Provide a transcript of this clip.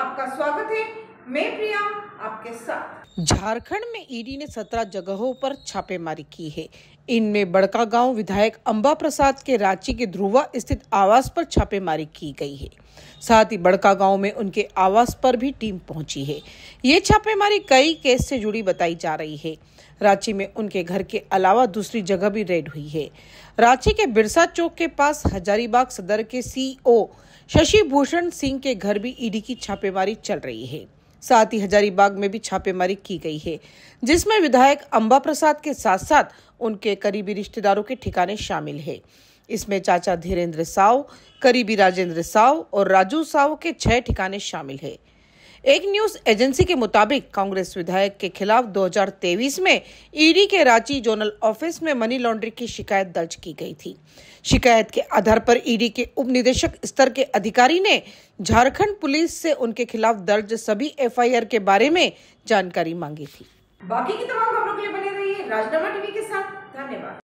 आपका स्वागत है मैं प्रिया आपके साथ झारखंड में ईडी ने 17 जगहों पर छापेमारी की है इनमें बड़का गांव विधायक अंबा प्रसाद के रांची के ध्रुवा स्थित आवास पर छापेमारी की गई है साथ ही बड़का गांव में उनके आवास पर भी टीम पहुंची है ये छापेमारी कई केस से जुड़ी बताई जा रही है रांची में उनके घर के अलावा दूसरी जगह भी रेड हुई है रांची के बिरसा चौक के पास हजारीबाग सदर के सीईओ शशि भूषण सिंह के घर भी ईडी की छापेमारी चल रही है साथ ही हजारीबाग में भी छापेमारी की गई है जिसमें विधायक अंबा प्रसाद के साथ साथ उनके करीबी रिश्तेदारों के ठिकाने शामिल है इसमें चाचा धीरेन्द्र साव करीबी राजेंद्र साव और राजू साव के छह ठिकाने शामिल है एक न्यूज एजेंसी के मुताबिक कांग्रेस विधायक के खिलाफ 2023 में ईडी के रांची जोनल ऑफिस में मनी लॉन्ड्रिंग की शिकायत दर्ज की गई थी शिकायत के आधार पर ईडी के उपनिदेशक स्तर के अधिकारी ने झारखंड पुलिस से उनके खिलाफ दर्ज सभी एफआईआर के बारे में जानकारी मांगी थी बाकी की तमाम खबरों के लिए बने रहिए राजनामा टीवी के साथ धन्यवाद